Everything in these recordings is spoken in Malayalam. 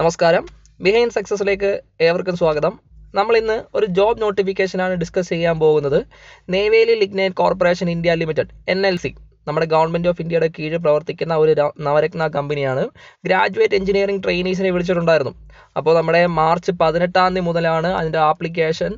നമസ്കാരം ബിഹൈൻഡ് സക്സസിലേക്ക് ഏവർക്കും സ്വാഗതം നമ്മൾ ഇന്ന് ഒരു ജോബ് നോട്ടിഫിക്കേഷനാണ് ഡിസ്കസ് ചെയ്യാൻ പോകുന്നത് Neyveli lignite corporation India limited N L C നമ്മുടെ ഗവൺമെൻറ് ഓഫ് ഇന്ത്യയുടെ കീഴിൽ പ്രവർത്തിക്കുന്ന ഒരു നവരത്ന കമ്പനിയാണ് ഗ്രാജുവേറ്റ് എഞ്ചിനീയറിംഗ് ട്രെയിനീസിനെ വിളിച്ചിട്ടുണ്ടായിരുന്നു അപ്പോൾ നമ്മുടെ മാർച്ച് പതിനെട്ടാം തീയതി മുതലാണ് അതിൻ്റെ ആപ്ലിക്കേഷൻ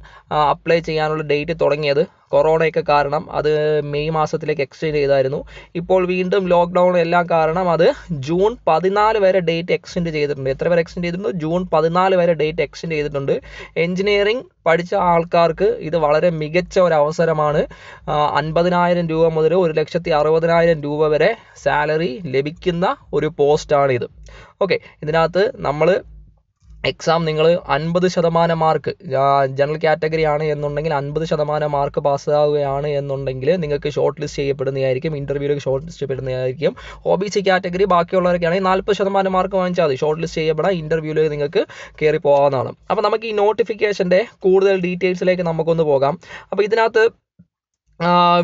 അപ്ലൈ ചെയ്യാനുള്ള ഡേറ്റ് തുടങ്ങിയത് കൊറോണയൊക്കെ കാരണം അത് മെയ് മാസത്തിലേക്ക് എക്സ്റ്റെൻഡ് ചെയ്തായിരുന്നു ഇപ്പോൾ വീണ്ടും ലോക്ക്ഡൗൺ എല്ലാം കാരണം അത് ജൂൺ പതിനാല് വരെ ഡേറ്റ് എക്സ്റ്റെൻഡ് ചെയ്തിട്ടുണ്ട് എത്ര വരെ എക്സ്റ്റെൻഡ് ചെയ്തിട്ടുണ്ട് ജൂൺ പതിനാല് വരെ ഡേറ്റ് എക്സ്റ്റെൻഡ് ചെയ്തിട്ടുണ്ട് എഞ്ചിനീയറിംഗ് പഠിച്ച ആൾക്കാർക്ക് ഇത് വളരെ മികച്ച ഒരു അവസരമാണ് അൻപതിനായിരം രൂപ മുതൽ ഒരു ലക്ഷത്തി അറുപതിനായിരം രൂപ വരെ സാലറി ലഭിക്കുന്ന ഒരു പോസ്റ്റാണിത് ഓക്കെ ഇതിനകത്ത് നമ്മൾ എക്സാം നിങ്ങൾ അൻപത് ശതമാനം മാർക്ക് ജനറൽ കാറ്റഗറി ആണ് എന്നുണ്ടെങ്കിൽ അൻപത് ശതമാനം മാർക്ക് പാസ്സാവുകയാണ് എന്നുണ്ടെങ്കിൽ നിങ്ങൾക്ക് ഷോർട്ട് ലിസ്റ്റ് ചെയ്യപ്പെടുന്നതായിരിക്കും ഇൻ്റർവ്യൂവിലേക്ക് ഷോർട്ട് ലിസ്റ്റ് ചെയ്യപ്പെടുന്നതായിരിക്കും ഒ ബി സി കാറ്റഗറി ആണെങ്കിൽ നാൽപ്പത് ശതമാനം മാർക്ക് വാങ്ങിച്ചാൽ മതി ഷോർട്ട് ലിസ്റ്റ് ചെയ്യപ്പെടാം ഇൻ്റർവ്യൂവിലേക്ക് നിങ്ങൾക്ക് കയറി പോകാവുന്നതാണ് അപ്പോൾ നമുക്ക് ഈ നോട്ടിഫിക്കേഷൻ്റെ കൂടുതൽ ഡീറ്റെയിൽസിലേക്ക് നമുക്കൊന്ന് പോകാം അപ്പോൾ ഇതിനകത്ത്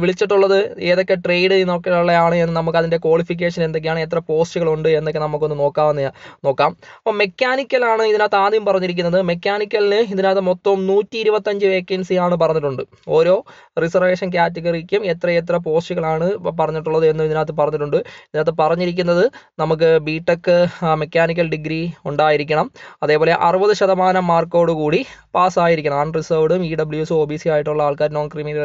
വിളിച്ചിട്ടുള്ളത് ഏതൊക്കെ ട്രേഡ് നോക്കിയുള്ളയാണ് എന്ന് നമുക്ക് അതിൻ്റെ ക്വാളിഫിക്കേഷൻ എന്തൊക്കെയാണ് എത്ര പോസ്റ്റുകളുണ്ട് എന്നൊക്കെ നമുക്കൊന്ന് നോക്കാവുന്ന നോക്കാം അപ്പോൾ മെക്കാനിക്കലാണ് ഇതിനകത്ത് ആദ്യം പറഞ്ഞിരിക്കുന്നത് മെക്കാനിക്കലിന് ഇതിനകത്ത് മൊത്തം നൂറ്റി ഇരുപത്തഞ്ച് വേക്കൻസിയാണ് പറഞ്ഞിട്ടുണ്ട് ഓരോ റിസർവേഷൻ കാറ്റഗറിക്കും എത്ര എത്ര പോസ്റ്റുകളാണ് പറഞ്ഞിട്ടുള്ളത് എന്ന് ഇതിനകത്ത് പറഞ്ഞിട്ടുണ്ട് ഇതിനകത്ത് പറഞ്ഞിരിക്കുന്നത് നമുക്ക് ബിടെക് മെക്കാനിക്കൽ ഡിഗ്രി ഉണ്ടായിരിക്കണം അതേപോലെ അറുപത് ശതമാനം മാർക്കോടുകൂടി കൂടി പാസ്സായിരിക്കണം അൺറിസേർവ്ഡും E W S O B C ആയിട്ടുള്ള ആൾക്കാർ നോൺ ക്രിമിനൽ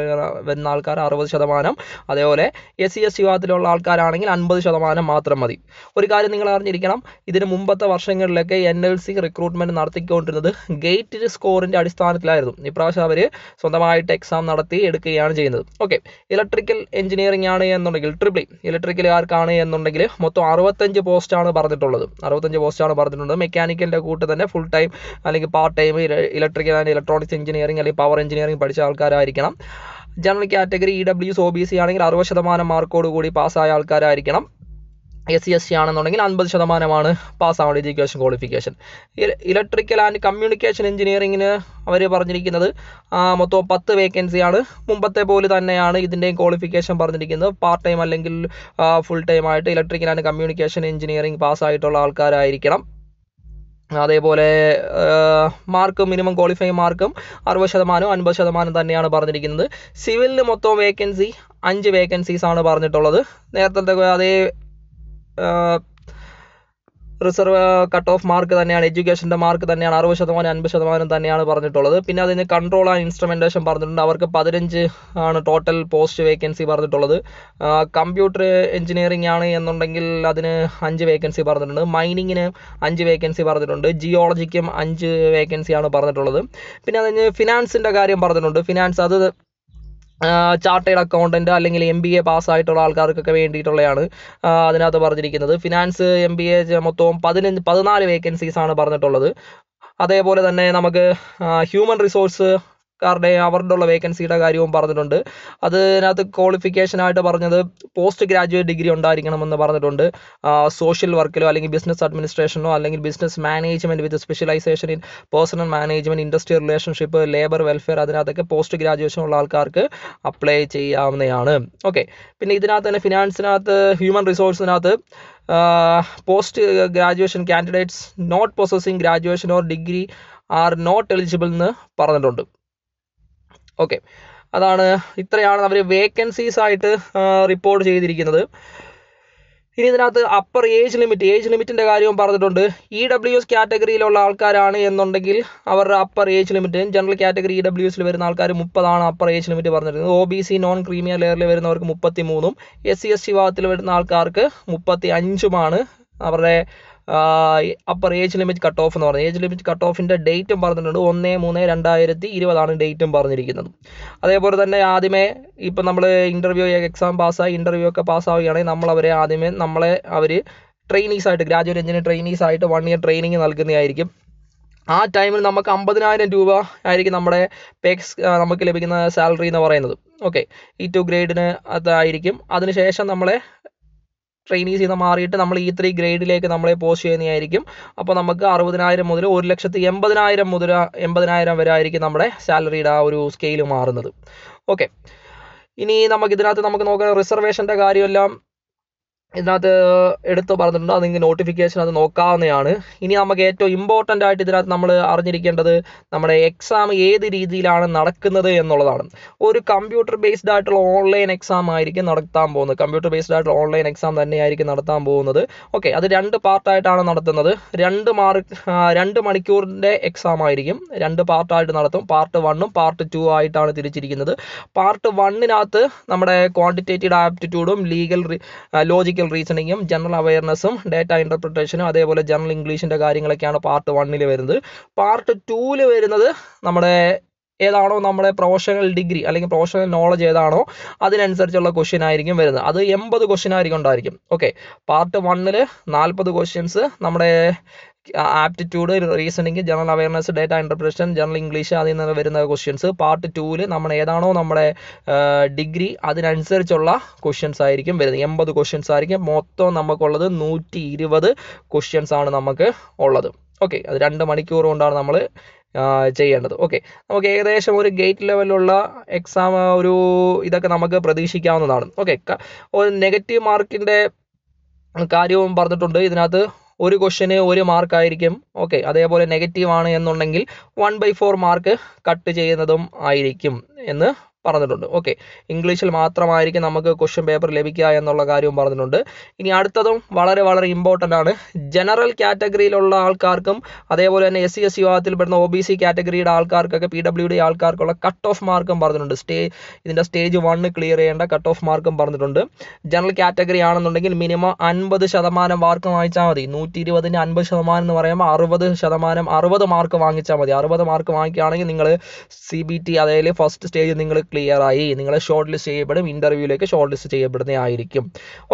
എന്ന ആൾക്കാർ അറുപത് ശതമാനം അതേപോലെ എസ് സി എസ് വിഭാഗത്തിലുള്ള ആൾക്കാരാണെങ്കിൽ അൻപത് ശതമാനം മാത്രം മതി ഒരു കാര്യം നിങ്ങൾ അറിഞ്ഞിരിക്കണം ഇതിന് മുമ്പത്തെ വർഷങ്ങളിലൊക്കെ എൻ എൽ സി റിക്രൂട്ട്മെൻറ്റ് നടത്തിക്കൊണ്ടിരുന്നത് ഗേറ്റ് സ്കോറിൻ്റെ അടിസ്ഥാനത്തിലായിരുന്നു ഇപ്രാവശ്യം അവർ സ്വന്തമായിട്ട് എക്സാം നടത്തി എടുക്കുകയാണ് ചെയ്യുന്നത് ഓക്കെ ഇലക്ട്രിക്കൽ എഞ്ചിനീയറിംഗ് ആണ് എന്നുണ്ടെങ്കിൽ ട്രിപ്ലി ഇലക്ട്രിക്കലുകാർക്കാണ് e. എന്നുണ്ടെങ്കിൽ മൊത്തം അറുപത്തഞ്ച് പോസ്റ്റാണ് പറഞ്ഞിട്ടുള്ളത് അറുപത്തഞ്ച് പോസ്റ്റാണ് പറഞ്ഞിട്ടുള്ളത് മെക്കാനിക്കലിൻ്റെ കൂട്ട് തന്നെ ഫുൾ ടൈം അല്ലെങ്കിൽ part time electrical and electronics engineering അല്ലെങ്കിൽ പവർ എഞ്ചിനീയറിംഗ് പഠിച്ച ആൾക്കാരായിരിക്കണം general category E W O B C ആണെങ്കിൽ അറുപത് ശതമാനം മാർക്കോട് കൂടി പാസ്സായ ആൾക്കാരായിരിക്കണം എസ് സി എസ് സി ആണെന്നുണ്ടെങ്കിൽ അൻപത് ശതമാനമാണ് പാസ്സാവേണ്ട education qualification electrical and communication എഞ്ചിനീയറിങ്ങിന് അവർ പറഞ്ഞിരിക്കുന്നത് മൊത്തം പത്ത് വേക്കൻസിയാണ് മുമ്പത്തെ പോലെ തന്നെയാണ് ഇതിൻ്റെയും ക്വാളിഫിക്കേഷൻ പറഞ്ഞിരിക്കുന്നത് പാർട്ട് ടൈം അല്ലെങ്കിൽ ഫുൾ ടൈം ആയിട്ട് ഇലക്ട്രിക്കൽ ആൻഡ് കമ്മ്യൂണിക്കേഷൻ എഞ്ചിനീയറിംഗ് പാസ്സായിട്ടുള്ള ആൾക്കാരായിരിക്കണം അതേപോലെ മാർക്ക് മിനിമം ക്വാളിഫൈ മാർക്കും അറുപത് ശതമാനവും അൻപത് ശതമാനം തന്നെയാണ് പറഞ്ഞിരിക്കുന്നത് സിവിലിന് മൊത്തം വേക്കൻസി അഞ്ച് വേക്കൻസീസ് ആണ് പറഞ്ഞിട്ടുള്ളത് നേരത്തെ അതേ റിസർവ് കട്ട് ഓഫ് മാർക്ക് തന്നെയാണ് എഡ്യൂക്കേഷൻ്റെ മാർക്ക് തന്നെയാണ് അറുപത് ശതമാനം അൻപത് ശതമാനം തന്നെയാണ് പറഞ്ഞിട്ടുള്ളത് പിന്നെ അതിന് കൺട്രോൾ ആൻഡ് ഇൻസ്ട്രുമെൻറ്റേഷൻ പറഞ്ഞിട്ടുണ്ട് അവർക്ക് പതിനഞ്ച് ആണ് ടോട്ടൽ പോസ്റ്റ് വേക്കൻസി പറഞ്ഞിട്ടുള്ളത് കമ്പ്യൂട്ടർ എഞ്ചിനീയറിംഗ് ആണ് എന്നുണ്ടെങ്കിൽ അതിന് അഞ്ച് വേക്കൻസി പറഞ്ഞിട്ടുണ്ട് മൈനിങ്ങിന് അഞ്ച് വേക്കൻസി പറഞ്ഞിട്ടുണ്ട് ജിയോളജിക്കും അഞ്ച് വേക്കൻസിയാണ് പറഞ്ഞിട്ടുള്ളത് പിന്നെ അതിന് ഫിനാൻസിൻ്റെ കാര്യം പറഞ്ഞിട്ടുണ്ട് ഫിനാൻസ് അത് ചാർട്ടേഡ് അക്കൗണ്ടൻറ്റ് അല്ലെങ്കിൽ എം ബി എ പാസ്സായിട്ടുള്ള ആൾക്കാർക്കൊക്കെ വേണ്ടിയിട്ടുള്ളതാണ് അതിനകത്ത് പറഞ്ഞിരിക്കുന്നത് ഫിനാൻസ് എം ബി എ മൊത്തവും പതിനഞ്ച് പതിനാല് വേക്കൻസീസാണ് പറഞ്ഞിട്ടുള്ളത് അതേപോലെ തന്നെ നമുക്ക് ഹ്യൂമൻ റിസോഴ്സ് കാരുടെ അവരുടെ ഉള്ള വേക്കൻസിയുടെ കാര്യവും പറഞ്ഞിട്ടുണ്ട് അതിനകത്ത് ക്വാളിഫിക്കേഷൻ ആയിട്ട് പറഞ്ഞത് പോസ്റ്റ് ഗ്രാജുവേറ്റ് ഡിഗ്രി ഉണ്ടായിരിക്കണം എന്ന് പറഞ്ഞിട്ടുണ്ട് സോഷ്യൽ വർക്കിലോ അല്ലെങ്കിൽ ബിസിനസ് അഡ്മിനിസ്ട്രേഷനോ അല്ലെങ്കിൽ business management with specialization in personnel management industrial relationship labour welfare അതിനകത്തൊക്കെ പോസ്റ്റ് ഗ്രാജുവേഷൻ ഉള്ള ആൾക്കാർക്ക് അപ്ലൈ ചെയ്യാവുന്നതാണ് ഓക്കെ പിന്നെ ഇതിനകത്ത് തന്നെ ഫിനാൻസിനകത്ത് ഹ്യൂമൻ റിസോഴ്സിനകത്ത് post graduation candidates not possessing graduation or degree are not eligible എന്ന് പറഞ്ഞിട്ടുണ്ട് ഓക്കെ അതാണ് ഇത്രയാണ് അവർ വേക്കൻസീസ് ആയിട്ട് റിപ്പോർട്ട് ചെയ്തിരിക്കുന്നത് ഇനി ഇതിനകത്ത് അപ്പർ ഏജ് ലിമിറ്റ് ഏജ് ലിമിറ്റിൻ്റെ കാര്യവും പറഞ്ഞിട്ടുണ്ട് ഇ ഡബ്ല്യു എസ് കാറ്റഗറിയിലുള്ള ആൾക്കാരാണ് എന്നുണ്ടെങ്കിൽ അവരുടെ upper age limit general category E W എസിൽ വരുന്ന ആൾക്കാർ മുപ്പതാണ് അപ്പർ ഏജ് ലിമിറ്റ് പറഞ്ഞിരുന്നത് O B C non creamy ലെയറിൽ വരുന്നവർക്ക് മുപ്പത്തി മൂന്നും എസ് സി എസ് ടി വിഭാഗത്തിൽ വരുന്ന ആൾക്കാർക്ക് മുപ്പത്തി അഞ്ചുമാണ് അവരുടെ upper age limit cut off എന്ന് പറഞ്ഞു ഏജ് ലിമിറ്റ് കട്ട് ഓഫിൻ്റെ ഡേറ്റും പറഞ്ഞിട്ടുണ്ട് ഒന്ന് മൂന്ന് രണ്ടായിരത്തി ഇരുപതാണ് ഡേറ്റും പറഞ്ഞിരിക്കുന്നത് അതേപോലെ തന്നെ ആദ്യമേ ഇപ്പം നമ്മൾ ഇൻ്റർവ്യൂ എക്സാം പാസ്സായി ഇൻ്റർവ്യൂ ഒക്കെ പാസ്സാവുകയാണെങ്കിൽ നമ്മൾ അവരെ ആദ്യമേ നമ്മളെ അവർ ട്രെയിനീസായിട്ട് ഗ്രാജുവേറ്റ് എഞ്ചിനീയർ ട്രെയിനീസായിട്ട് വൺ ഇയർ ട്രെയിനിങ് നൽകുന്നതായിരിക്കും ആ ടൈമിൽ നമുക്ക് അമ്പതിനായിരം രൂപ ആയിരിക്കും നമ്മുടെ പേക്സ് നമുക്ക് ലഭിക്കുന്ന സാലറി എന്ന് പറയുന്നത് ഓക്കെ ഈ ടു ഗ്രേഡിന് അതായിരിക്കും അതിനുശേഷം നമ്മളെ ട്രെയിനീസ് ചെയ്യുന്ന മാറിയിട്ട് നമ്മൾ ഈ ത്രീ ഗ്രേഡിലേക്ക് നമ്മളെ പോസ്റ്റ് ചെയ്യുന്നതായിരിക്കും അപ്പോൾ നമുക്ക് അറുപതിനായിരം മുതൽ ഒരു ലക്ഷത്തി എൺപതിനായിരം മുതൽ എൺപതിനായിരം വരെ ആയിരിക്കും നമ്മുടെ സാലറിയുടെ ആ ഒരു സ്കെയിൽ മാറുന്നത് ഓക്കെ ഇനി നമുക്ക് ഇതിനകത്ത് നമുക്ക് നോക്കാം റിസർവേഷൻ്റെ കാര്യമെല്ലാം ഇതിനകത്ത് എടുത്ത് പറഞ്ഞിട്ടുണ്ട് അത് നിങ്ങൾക്ക് നോട്ടിഫിക്കേഷൻ അത് നോക്കാവുന്നതാണ് ഇനി നമുക്ക് ഏറ്റവും ഇമ്പോർട്ടൻ്റ് ആയിട്ട് ഇതിനകത്ത് നമ്മൾ അറിഞ്ഞിരിക്കേണ്ടത് നമ്മുടെ എക്സാം ഏത് രീതിയിലാണ് നടക്കുന്നത് എന്നുള്ളതാണ് ഒരു കമ്പ്യൂട്ടർ ബേസ്ഡ് ആയിട്ടുള്ള ഓൺലൈൻ എക്സാം ആയിരിക്കും നടത്താൻ പോകുന്നത് കമ്പ്യൂട്ടർ ബേസ്ഡ് ആയിട്ടുള്ള ഓൺലൈൻ എക്സാം തന്നെയായിരിക്കും നടത്താൻ പോകുന്നത് ഓക്കെ അത് രണ്ട് പാർട്ടായിട്ടാണ് നടത്തുന്നത് രണ്ട് മാർക്ക് രണ്ട് മണിക്കൂറിൻ്റെ എക്സാം ആയിരിക്കും രണ്ട് പാർട്ടായിട്ട് നടത്തും പാർട്ട് വണ്ണും പാർട്ട് ടു ആയിട്ടാണ് തിരിച്ചിരിക്കുന്നത് പാർട്ട് വണ്ണിനകത്ത് നമ്മുടെ ക്വാണ്ടിറ്റേറ്റീവ് ആപ്റ്റിറ്റ്യൂഡും ലീഗൽ ലോജിക്കൽ ലോജിക്കൽ റീസണിങ്ങും ജനറൽ അവയർനെസ്സും ഡേറ്റ ഇൻ്റർപ്രിട്ടേഷനും അതേപോലെ ജനറൽ ഇംഗ്ലീഷിൻ്റെ കാര്യങ്ങളൊക്കെയാണ് പാർട്ട് വണ്ണിൽ വരുന്നത് പാർട്ട് ടൂവിൽ വരുന്നത് നമ്മുടെ ഏതാണോ നമ്മുടെ പ്രൊഫഷണൽ ഡിഗ്രി അല്ലെങ്കിൽ പ്രൊഫഷണൽ നോളജ് ഏതാണോ അതിനനുസരിച്ചുള്ള ക്വസ്റ്റ്യൻ ആയിരിക്കും വരുന്നത് അത് എൺപത് ക്വസ്റ്റ്യൻ ആയിരിക്കും ഉണ്ടായിരിക്കും ഓക്കെ പാർട്ട് വണ്ണിൽ നാൽപ്പത് ക്വസ്റ്റ്യൻസ് നമ്മുടെ aptitude reasoning general awareness data interpretation general English അതിൽ നിന്ന് വരുന്ന ക്വസ്റ്റ്യൻസ് പാർട്ട് ടൂവിൽ നമ്മൾ ഏതാണോ നമ്മുടെ ഡിഗ്രി അതിനനുസരിച്ചുള്ള ക്വസ്റ്റ്യൻസ് ആയിരിക്കും വരുന്നത് എൺപത് ക്വസ്റ്റ്യൻസ് ആയിരിക്കും മൊത്തം നമുക്കുള്ളത് നൂറ്റി ഇരുപത് ക്വസ്റ്റ്യൻസ് ആണ് നമുക്ക് ഉള്ളത് ഓക്കെ അത് രണ്ട് മണിക്കൂർ കൊണ്ടാണ് നമ്മൾ ചെയ്യേണ്ടത് ഓക്കെ നമുക്ക് ഏകദേശം ഒരു ഗേറ്റ് ലെവലിലുള്ള എക്സാം ഒരു ഇതൊക്കെ നമുക്ക് പ്രതീക്ഷിക്കാവുന്നതാണ് ഓക്കെ ഒരു നെഗറ്റീവ് മാർക്കിൻ്റെ കാര്യവും പറഞ്ഞിട്ടുണ്ട് ഇതിനകത്ത് ഒരു ക്വസ്റ്റിന് ഒരു മാർക്കായിരിക്കും ഓക്കെ അതേപോലെ നെഗറ്റീവ് ആണ് എന്നുണ്ടെങ്കിൽ one by four mark cut ചെയ്യുന്നതും ആയിരിക്കും എന്ന് പറഞ്ഞിട്ടുണ്ട് ഓക്കെ ഇംഗ്ലീഷിൽ മാത്രമായിരിക്കും നമുക്ക് ക്വസ്റ്റ്യൻ പേപ്പർ ലഭിക്കുക എന്നുള്ള കാര്യവും പറഞ്ഞിട്ടുണ്ട് ഇനി അടുത്തതും വളരെ വളരെ ഇമ്പോർട്ടൻ്റ് ആണ് ജനറൽ കാറ്റഗറിയിലുള്ള ആൾക്കാർക്കും അതേപോലെ തന്നെ എസ് സി എസ് സി വിഭാഗത്തിൽ പെടുന്ന ഒ ബി സി കാറ്റഗറിയുടെ ആൾക്കാർക്കൊക്കെ പി ഡബ്ല്യു ഡി ആൾക്കാർക്കുള്ള കട്ട് ഓഫ് മാർക്കും പറഞ്ഞിട്ടുണ്ട് സ്റ്റേ ഇതിൻ്റെ സ്റ്റേജ് വണ്ണ് ക്ലിയർ ചെയ്യേണ്ട കട്ട് ഓഫ് മാർക്കും പറഞ്ഞിട്ടുണ്ട് ജനറൽ കാറ്റഗറി ആണെന്നുണ്ടെങ്കിൽ മിനിമം അൻപത് ശതമാനം മാർക്ക് വാങ്ങിച്ചാൽ മതി നൂറ്റി ഇരുപതിൻ്റെ അൻപത് ശതമാനം എന്ന് പറയുമ്പോൾ അറുപത് ശതമാനം അറുപത് മാർക്ക് വാങ്ങിച്ചാൽ മതി അറുപത് മാർക്ക് വാങ്ങിക്കുകയാണെങ്കിൽ നിങ്ങൾ സി ബി ടി അതായത് ഫസ്റ്റ് സ്റ്റേജ് നിങ്ങൾ ക്ലിയർ ആയി നിങ്ങൾ ഷോർട്ട് ലിസ്റ്റ് ചെയ്യപ്പെടും ഇൻ്റർവ്യൂവിലേക്ക് ഷോർട്ട് ലിസ്റ്റ് ആയിരിക്കും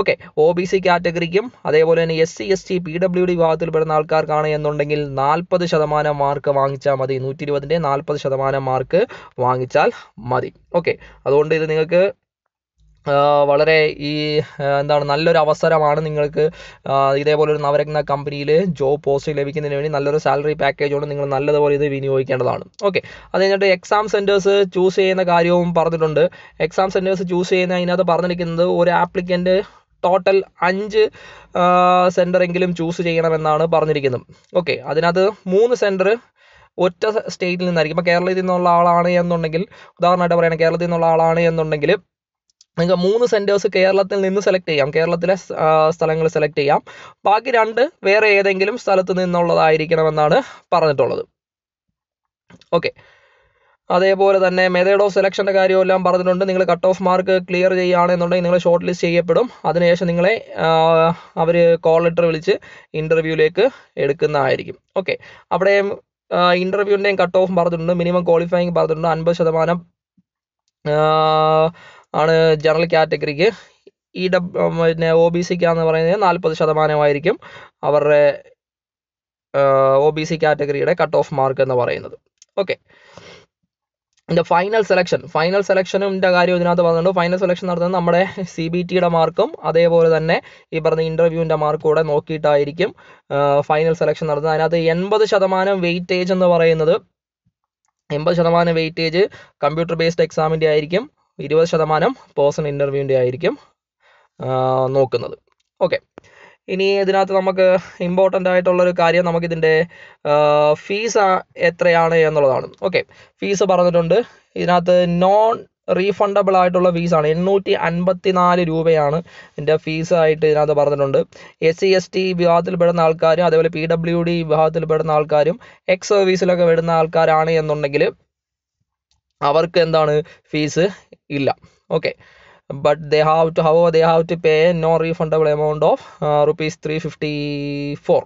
ഓക്കെ ഒ ബി സി കാറ്റഗറിക്കും അതേപോലെ തന്നെ S C S T P W D വിഭാഗത്തിൽപ്പെടുന്ന ആൾക്കാർക്കാണ് എന്നുണ്ടെങ്കിൽ നാൽപ്പത് ശതമാനം മാർക്ക് വാങ്ങിച്ചാൽ മതി നൂറ്റി ഇരുപതിൻ്റെ നാൽപ്പത് ശതമാനം മാർക്ക് വാങ്ങിച്ചാൽ മതി ഓക്കെ അതുകൊണ്ട് ഇത് നിങ്ങൾക്ക് വളരെ ഈ എന്താണ് നല്ലൊരു അവസരമാണ് നിങ്ങൾക്ക് ഇതേപോലൊരു നവരത്ന കമ്പനിയിൽ ജോബ് പോസ്റ്റ് ലഭിക്കുന്നതിന് വേണ്ടി നല്ലൊരു സാലറി പാക്കേജോട് നിങ്ങൾ നല്ലതുപോലെ ഇത് വിനിയോഗിക്കേണ്ടതാണ് ഓക്കെ അത് കഴിഞ്ഞിട്ട് എക്സാം സെൻറ്റേഴ്സ് ചൂസ് ചെയ്യുന്ന കാര്യവും പറഞ്ഞിട്ടുണ്ട് എക്സാം സെൻറ്റേഴ്സ് ചൂസ് ചെയ്യുന്ന അതിനകത്ത് പറഞ്ഞിരിക്കുന്നത് ഒരു ആപ്ലിക്കൻ്റ് ടോട്ടൽ അഞ്ച് സെൻറ്ററെങ്കിലും ചൂസ് ചെയ്യണമെന്നാണ് പറഞ്ഞിരിക്കുന്നത് ഓക്കെ അതിനകത്ത് മൂന്ന് സെൻറ്റർ ഒറ്റ സ്റ്റേറ്റിൽ നിന്നായിരിക്കും ഇപ്പോൾ കേരളത്തിൽ നിന്നുള്ള ആളാണ് എന്നുണ്ടെങ്കിൽ ഉദാഹരണമായിട്ട് പറയുകയാണെങ്കിൽ കേരളത്തിൽ നിന്നുള്ള ആളാണ് എന്നുണ്ടെങ്കിൽ നിങ്ങൾക്ക് മൂന്ന് സെൻറ്റേഴ്സ് കേരളത്തിൽ നിന്ന് സെലക്ട് ചെയ്യാം കേരളത്തിലെ സ്ഥലങ്ങൾ സെലക്ട് ചെയ്യാം ബാക്കി രണ്ട് വേറെ ഏതെങ്കിലും സ്ഥലത്ത് നിന്നുള്ളതായിരിക്കണമെന്നാണ് പറഞ്ഞിട്ടുള്ളത് ഓക്കെ അതേപോലെ തന്നെ മെത്തേഡ് ഓഫ് സെലക്ഷൻ്റെ കാര്യമെല്ലാം പറഞ്ഞിട്ടുണ്ട് നിങ്ങൾ കട്ട് ഓഫ് മാർക്ക് ക്ലിയർ ചെയ്യുകയാണെന്നുണ്ടെങ്കിൽ നിങ്ങൾ ഷോർട്ട് ലിസ്റ്റ് ചെയ്യപ്പെടും അതിനുശേഷം നിങ്ങളെ അവർ കോൾ ലെറ്റർ വിളിച്ച് ഇൻ്റർവ്യൂവിലേക്ക് എടുക്കുന്നതായിരിക്കും ഓക്കെ അവിടെ ഇൻ്റർവ്യൂവിൻ്റെയും കട്ട് ഓഫ് പറഞ്ഞിട്ടുണ്ട് മിനിമം ക്വാളിഫയിങ് പറഞ്ഞിട്ടുണ്ട് അൻപത് ശതമാനം ആണ് ജനറൽ കാറ്റഗറിക്ക് ഇ ഡബ്ല്യു പിന്നെ ഒ ബി സിക്കാന്ന് പറയുന്നത് നാൽപ്പത് ശതമാനമായിരിക്കും അവരുടെ ഒ ബി സി കാറ്റഗറിയുടെ കട്ട് ഓഫ് മാർക്ക് എന്ന് പറയുന്നത് ഓക്കെ ഇതിൻ്റെ ഫൈനൽ സെലക്ഷൻ ഫൈനൽ സെലക്ഷനിൻ്റെ കാര്യം ഇതിനകത്ത് പറഞ്ഞിട്ടുണ്ട് ഫൈനൽ സെലക്ഷൻ നടത്തുന്നത് നമ്മുടെ സി ബി ടിയുടെ മാർക്കും അതേപോലെ തന്നെ ഈ പറഞ്ഞ ഇൻ്റർവ്യൂവിൻ്റെ മാർക്കും കൂടെ നോക്കിയിട്ടായിരിക്കും ഫൈനൽ സെലക്ഷൻ നടത്തുന്നത് അതിനകത്ത് എൺപത് ശതമാനം വെയിറ്റേജ് എന്ന് പറയുന്നത് എൺപത് ശതമാനം വെയിറ്റേജ് കമ്പ്യൂട്ടർ ബേസ്ഡ് എക്സാമിൻ്റെ ആയിരിക്കും ഇരുപത് ശതമാനം പേഴ്സൺ ഇൻ്റർവ്യൂവിൻ്റെ ആയിരിക്കും നോക്കുന്നത് ഓക്കെ ഇനി ഇതിനകത്ത് നമുക്ക് ഇമ്പോർട്ടൻ്റ് ആയിട്ടുള്ളൊരു കാര്യം നമുക്കിതിൻ്റെ ഫീസ് എത്രയാണ് എന്നുള്ളതാണ് ഓക്കെ ഫീസ് പറഞ്ഞിട്ടുണ്ട് ഇതിനകത്ത് നോൺ റീഫണ്ടബിൾ ആയിട്ടുള്ള ഫീസാണ് എണ്ണൂറ്റി അൻപത്തി നാല് രൂപയാണ് ഇതിൻ്റെ ഫീസായിട്ട് ഇതിനകത്ത് പറഞ്ഞിട്ടുണ്ട് എസ് സി എസ് ടി വിഭാഗത്തിൽപ്പെടുന്ന ആൾക്കാരും അതേപോലെ പി ഡബ്ല്യു ഡി വിഭാഗത്തിൽപ്പെടുന്ന ആൾക്കാരും എക്സ് സർവീസിലൊക്കെ വരുന്ന ആൾക്കാരാണ് എന്നുണ്ടെങ്കിൽ അവർക്ക് എന്താണ് ഫീസ് ഇല്ല okay but they have to have they have to pay no refundable amount of rupees three fifty four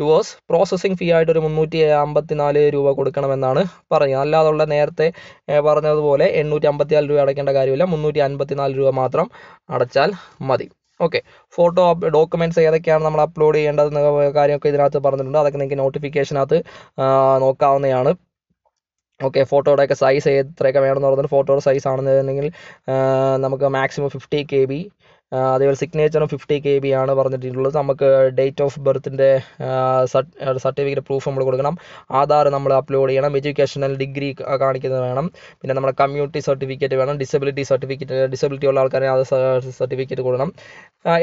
towards processing fee ആയിട്ട് ഒരു മുന്നൂറ്റി നാല് രൂപ കൊടുക്കണമെന്നാണ് പറഞ്ഞത് അല്ലാതുള്ള നേരത്തെ പറഞ്ഞതുപോലെ എണ്ണൂറ്റി അമ്പത്തിനാല് രൂപ അടയ്ക്കേണ്ട കാര്യമില്ല മുന്നൂറ്റി അൻപത്തിനാല് രൂപ മാത്രം അടച്ചാൽ മതി ഓക്കെ ഫോട്ടോ ഡോക്യുമെൻറ്റ്സ് ഏതൊക്കെയാണ് നമ്മൾ അപ്ലോഡ് ചെയ്യേണ്ടതെന്ന കാര്യമൊക്കെ ഇതിനകത്ത് പറഞ്ഞിട്ടുണ്ട് അതൊക്കെ നിങ്ങൾക്ക് നോട്ടിഫിക്കേഷനകത്ത് നോക്കാവുന്നതാണ് ഓക്കെ ഫോട്ടോയുടെയൊക്കെ സൈസ് എത്രയൊക്കെ വേണമെന്ന് പറഞ്ഞാൽ ഫോട്ടോയുടെ സൈസ് ആണെന്നുണ്ടെങ്കിൽ നമുക്ക് മാക്സിമം ഫിഫ്റ്റി കെ ബി അതേപോലെ സിഗ്നേച്ചറും ഫിഫ്റ്റി കെ ബി ആണ് പറഞ്ഞിട്ടുള്ളത് നമുക്ക് ഡേറ്റ് ഓഫ് ബർത്തിൻ്റെ സർട്ടിഫിക്കറ്റ് പ്രൂഫ് നമ്മൾ കൊടുക്കണം ആധാർ നമ്മൾ അപ്ലോഡ് ചെയ്യണം എഡ്യൂക്കേഷണൽ ഡിഗ്രി കാണിക്കുന്നത് വേണം പിന്നെ നമ്മുടെ കമ്മ്യൂണിറ്റി സർട്ടിഫിക്കറ്റ് വേണം ഡിസബിലിറ്റി സർട്ടിഫിക്കറ്റ് ഡിസബിലിറ്റി ഉള്ള ആൾക്കാരെ അത് സർട്ടിഫിക്കറ്റ് കൊടുക്കണം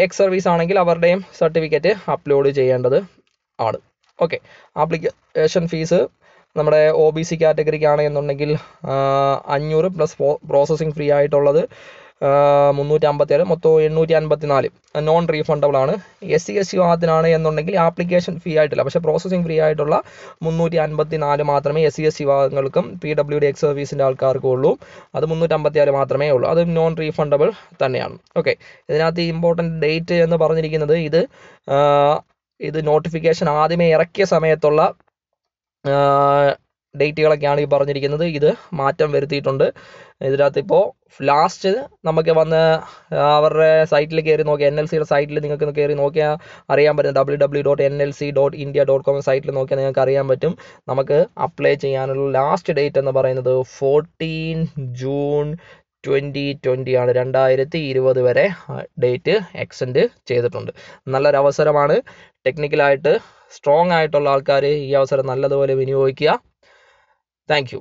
എക്സ് സർവീസ് ആണെങ്കിൽ അവരുടെയും സർട്ടിഫിക്കറ്റ് അപ്ലോഡ് ചെയ്യേണ്ടത് ആണ് ഓക്കെ ആപ്ലിക്കേഷൻ ഫീസ് നമ്മുടെ ഒ ബി സി കാറ്റഗറിക്കാണ് എന്നുണ്ടെങ്കിൽ അഞ്ഞൂറ് പ്ലസ് പ്രോസസ്സിംഗ് ഫ്രീ ആയിട്ടുള്ളത് മുന്നൂറ്റി അമ്പത്തേഴ് മൊത്തം എണ്ണൂറ്റി അൻപത്തി നാല് നോൺ റീഫണ്ടബിൾ ആണ് എസ് സി എസ് സി വിഭാഗത്തിനാണ് എന്നുണ്ടെങ്കിൽ ആപ്ലിക്കേഷൻ ഫീ ആയിട്ടില്ല പക്ഷേ പ്രോസസ്സിംഗ് ഫ്രീ ആയിട്ടുള്ള മുന്നൂറ്റി അൻപത്തി നാല് മാത്രമേ എസ് സി എസ് സി വിഭാഗങ്ങൾക്കും പി ഡബ്ല്യു ഡി എക്സ് സർവീസിൻ്റെ ആൾക്കാർക്കും ഉള്ളൂ അത് മുന്നൂറ്റമ്പത്തിയാല് മാത്രമേ ഉള്ളൂ അത് നോൺ റീഫണ്ടബിൾ തന്നെയാണ് ഓക്കെ ഇതിനകത്ത് ഇമ്പോർട്ടൻറ്റ് ഡേറ്റ് എന്ന് പറഞ്ഞിരിക്കുന്നത് ഇത് ഇത് നോട്ടിഫിക്കേഷൻ ആദ്യമേ ഇറക്കിയ സമയത്തുള്ള ഡേറ്റുകളൊക്കെയാണ് ഈ പറഞ്ഞിരിക്കുന്നത് ഇത് മാറ്റം വരുത്തിയിട്ടുണ്ട് ഇതിനകത്ത് ഇപ്പോൾ ലാസ്റ്റ് നമുക്ക് വന്ന് അവരുടെ സൈറ്റിൽ കയറി നോക്കി എൻ എൽ സിയുടെ സൈറ്റിൽ നിങ്ങൾക്ക് കയറി നോക്കിയാൽ അറിയാൻ പറ്റും W W dot N L C dot India dot com സൈറ്റിൽ നോക്കിയാൽ നിങ്ങൾക്ക് അറിയാൻ പറ്റും നമുക്ക് അപ്ലൈ ചെയ്യാനുള്ള ലാസ്റ്റ് ഡേറ്റ് എന്ന് പറയുന്നത് ഫോർട്ടീൻ ജൂൺ ട്വൻറ്റി ട്വൻറ്റി ആണ് രണ്ടായിരത്തി ഇരുപത് വരെ ഡേറ്റ് എക്സ്റ്റൻഡ് ചെയ്തിട്ടുണ്ട് നല്ലൊരു അവസരമാണ് ടെക്നിക്കലായിട്ട് സ്ട്രോങ് ആയിട്ടുള്ള ആൾക്കാർ ഈ അവസരം നല്ലതുപോലെ വിനിയോഗിക്കുക താങ്ക്